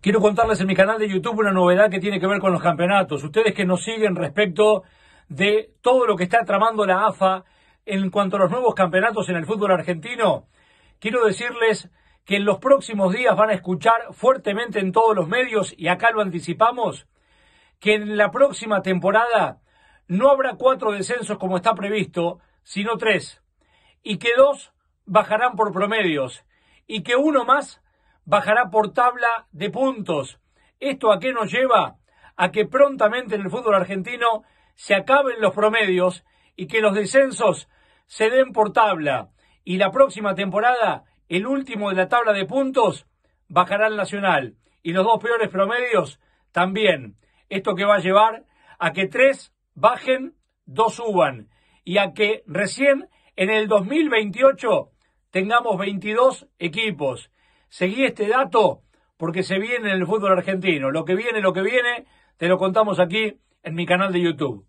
Quiero contarles en mi canal de YouTube una novedad que tiene que ver con los campeonatos. Ustedes que nos siguen respecto de todo lo que está tramando la AFA en cuanto a los nuevos campeonatos en el fútbol argentino, quiero decirles que en los próximos días van a escuchar fuertemente en todos los medios, y acá lo anticipamos, que en la próxima temporada no habrá cuatro descensos como está previsto, sino tres, y que dos bajarán por promedios, y que uno más bajará por tabla de puntos. ¿Esto a qué nos lleva? A que prontamente en el fútbol argentino se acaben los promedios y que los descensos se den por tabla. Y la próxima temporada, el último de la tabla de puntos bajará al Nacional. Y los dos peores promedios también. Esto que va a llevar a que tres bajen, dos suban. Y a que recién en el 2028 tengamos 22 equipos. Seguí este dato porque se viene en el fútbol argentino. Lo que viene, lo que viene, te lo contamos aquí en mi canal de YouTube.